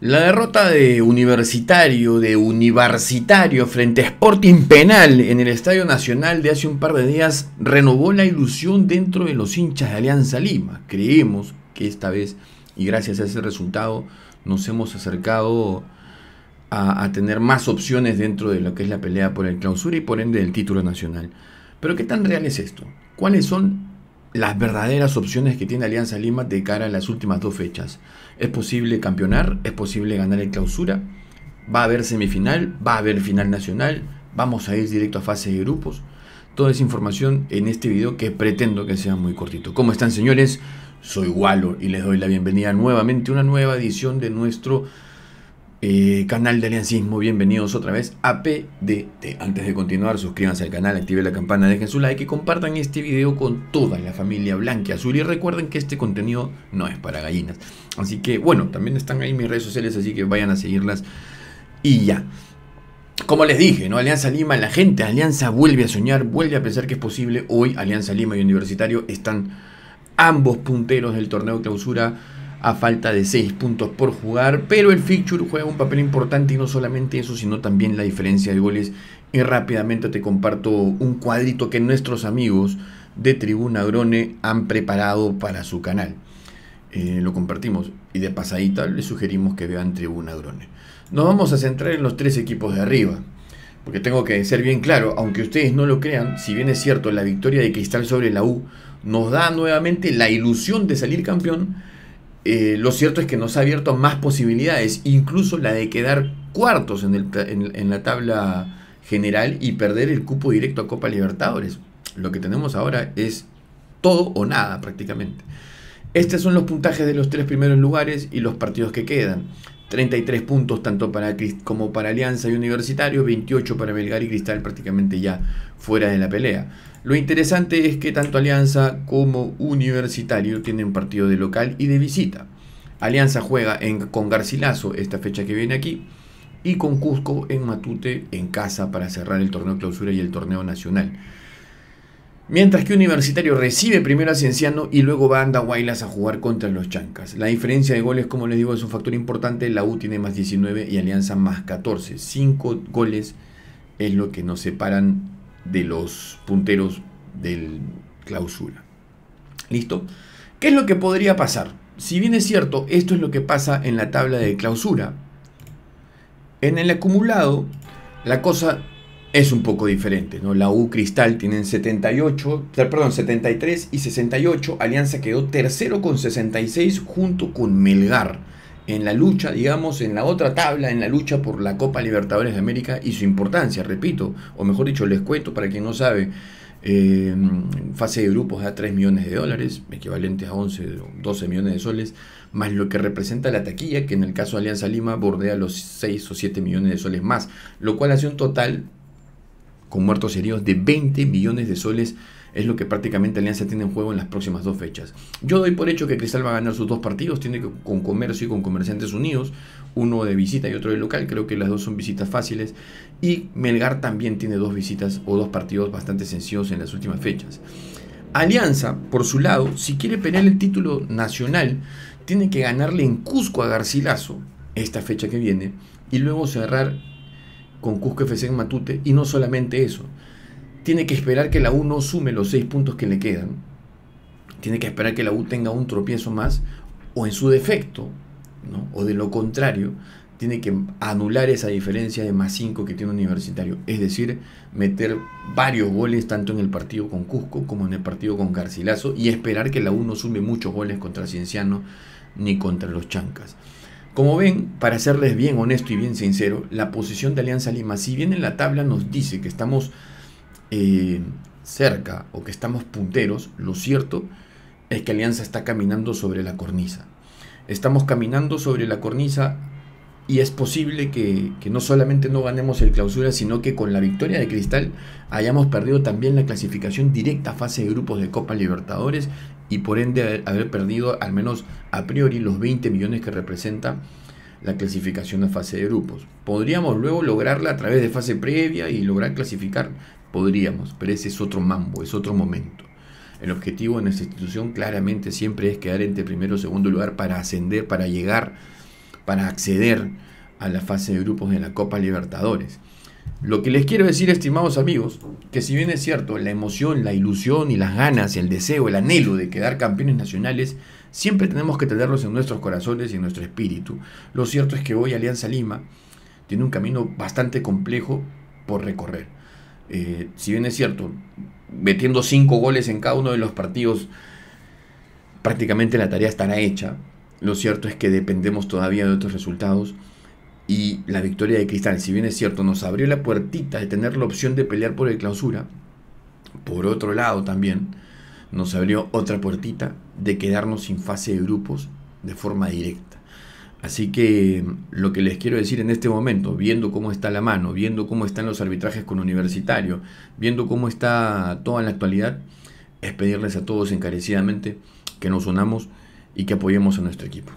La derrota de Universitario, de Universitario frente a Sporting Penal en el Estadio Nacional de hace un par de días renovó la ilusión dentro de los hinchas de Alianza Lima. Creemos que esta vez, y gracias a ese resultado, nos hemos acercado a, tener más opciones dentro de lo que es la pelea por el clausura y por ende del título nacional. Pero ¿qué tan real es esto? ¿Cuáles son las verdaderas opciones que tiene Alianza Lima de cara a las últimas dos fechas. Es posible campeonar, es posible ganar el clausura, va a haber semifinal, va a haber final nacional, vamos a ir directo a fase de grupos. Toda esa información en este video que pretendo que sea muy cortito. ¿Cómo están señores? Soy Walo y les doy la bienvenida nuevamente a una nueva edición de nuestro eh, canal de Aliancismo, bienvenidos otra vez a PDT. Antes de continuar, suscríbanse al canal, activen la campana, dejen su like y compartan este video con toda la familia blanca y azul. Y recuerden que este contenido no es para gallinas. Así que bueno, también están ahí mis redes sociales, así que vayan a seguirlas y ya. Como les dije, ¿no? Alianza Lima, la gente, Alianza vuelve a soñar, vuelve a pensar que es posible. Hoy Alianza Lima y Universitario están ambos punteros del torneo clausura a falta de 6 puntos por jugar, pero el fixture juega un papel importante y no solamente eso, sino también la diferencia de goles. Y rápidamente te comparto un cuadrito que nuestros amigos de Tribuna Grone han preparado para su canal. Eh, lo compartimos y de pasadita les sugerimos que vean Tribuna Grone. Nos vamos a centrar en los tres equipos de arriba. Porque tengo que ser bien claro, aunque ustedes no lo crean, si bien es cierto, la victoria de Cristal sobre la U nos da nuevamente la ilusión de salir campeón, eh, lo cierto es que nos ha abierto más posibilidades, incluso la de quedar cuartos en, la tabla general y perder el cupo directo a Copa Libertadores. Lo que tenemos ahora es todo o nada prácticamente. Estos son los puntajes de los tres primeros lugares y los partidos que quedan. 33 puntos tanto para como para Alianza y Universitario, 28 para Belgar y Cristal prácticamente ya fuera de la pelea. Lo interesante es que tanto Alianza como Universitario tienen partido de local y de visita. Alianza juega con Garcilaso esta fecha que viene aquí y con Cusco en Matute en casa para cerrar el torneo clausura y el torneo nacional. Mientras que Universitario recibe primero a Cienciano y luego va a Andahuaylas a jugar contra los Chancas. La diferencia de goles, como les digo, es un factor importante. La U tiene más 19 y Alianza más 14. 5 goles es lo que nos separan de los punteros del clausura. ¿Listo? ¿Qué es lo que podría pasar? Si bien es cierto, esto es lo que pasa en la tabla de clausura. En el acumulado, la cosa es un poco diferente. ¿no? La U Cristal tienen 78, perdón, 73 y 68. Alianza quedó tercero con 66 junto con Melgar. En la lucha, digamos, en la otra tabla, en la lucha por la Copa Libertadores de América y su importancia, repito, o mejor dicho, les cuento para quien no sabe, eh, fase de grupos da 3 millones de dólares, equivalentes a 11, 12 millones de soles, más lo que representa la taquilla, que en el caso de Alianza Lima bordea los 6 o 7 millones de soles más, lo cual hace un total con muertos y heridos de 20 millones de soles. Es lo que prácticamente Alianza tiene en juego en las próximas dos fechas. Yo doy por hecho que Cristal va a ganar sus dos partidos, tiene que con Comercio y con Comerciantes Unidos, uno de visita y otro de local, creo que las dos son visitas fáciles. Y Melgar también tiene dos visitas o dos partidos bastante sencillos en las últimas fechas. Alianza, por su lado, si quiere pelear el título nacional, tiene que ganarle en Cusco a Garcilaso esta fecha que viene y luego cerrar con Cusco FC en Matute y no solamente eso. Tiene que esperar que la U no sume los seis puntos que le quedan. Tiene que esperar que la U tenga un tropiezo más o en su defecto, o de lo contrario, tiene que anular esa diferencia de más cinco que tiene un Universitario. Es decir, meter varios goles tanto en el partido con Cusco como en el partido con Garcilaso y esperar que la U no sume muchos goles contra Cienciano ni contra los Chancas. Como ven, para serles bien honesto y bien sincero, la posición de Alianza Lima, si bien en la tabla nos dice que estamos eh, cerca o que estamos punteros, lo cierto es que Alianza está caminando sobre la cornisa. Estamos caminando sobre la cornisa y es posible que, no solamente no ganemos el clausura, sino que con la victoria de Cristal hayamos perdido también la clasificación directa a fase de grupos de Copa Libertadores y por ende haber, perdido al menos a priori los 20 millones que representa la clasificación a fase de grupos. Podríamos luego lograrla a través de fase previa y lograr clasificar. Podríamos, pero ese es otro mambo, es otro momento. El objetivo de nuestra institución claramente siempre es quedar entre primero y segundo lugar para ascender, para llegar para acceder a la fase de grupos de la Copa Libertadores. Lo que les quiero decir, estimados amigos, que si bien es cierto, la emoción, la ilusión y las ganas, el deseo, el anhelo de quedar campeones nacionales, siempre tenemos que tenerlos en nuestros corazones y en nuestro espíritu. Lo cierto es que hoy Alianza Lima tiene un camino bastante complejo por recorrer. Eh, si bien es cierto, metiendo cinco goles en cada uno de los partidos, prácticamente la tarea estará hecha lo cierto es que dependemos todavía de otros resultados y la victoria de Cristal, si bien es cierto, nos abrió la puertita de tener la opción de pelear por el clausura, por otro lado también nos abrió otra puertita de quedarnos sin fase de grupos de forma directa. Así que lo que les quiero decir en este momento, viendo cómo está la mano, viendo cómo están los arbitrajes con universitario, viendo cómo está toda la actualidad, es pedirles a todos encarecidamente que nos unamos y que apoyemos a nuestro equipo.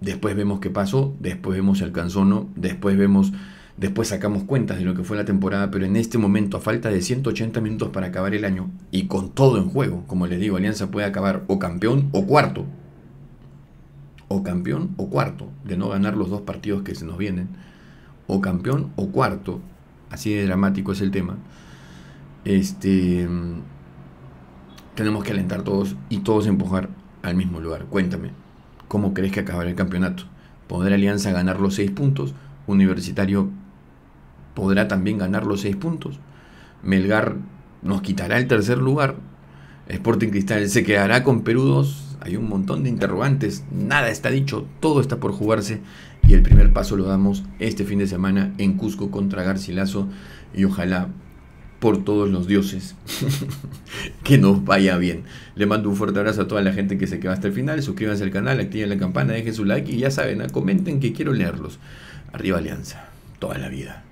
Después vemos qué pasó, después vemos si alcanzó o no, después vemos, después sacamos cuentas de lo que fue la temporada, pero en este momento, a falta de 180 minutos para acabar el año y con todo en juego, como les digo, Alianza puede acabar o campeón o cuarto, o campeón o cuarto, de no ganar los dos partidos que se nos vienen, o campeón o cuarto, así de dramático es el tema. Este mm, tenemos que alentar todos y todos empujar al mismo lugar. Cuéntame, ¿cómo crees que acabará el campeonato? ¿Podrá Alianza ganar los seis puntos? ¿Universitario podrá también ganar los seis puntos? ¿Melgar nos quitará el tercer lugar? ¿Sporting Cristal se quedará con Perudos? Hay un montón de interrogantes, nada está dicho, todo está por jugarse y el primer paso lo damos este fin de semana en Cusco contra Garcilaso y ojalá por todos los dioses. que nos vaya bien. Le mando un fuerte abrazo a toda la gente que se quedó hasta el final. Suscríbanse al canal, activen la campana, dejen su like y ya saben, ¿ah? comenten que quiero leerlos. Arriba Alianza, toda la vida.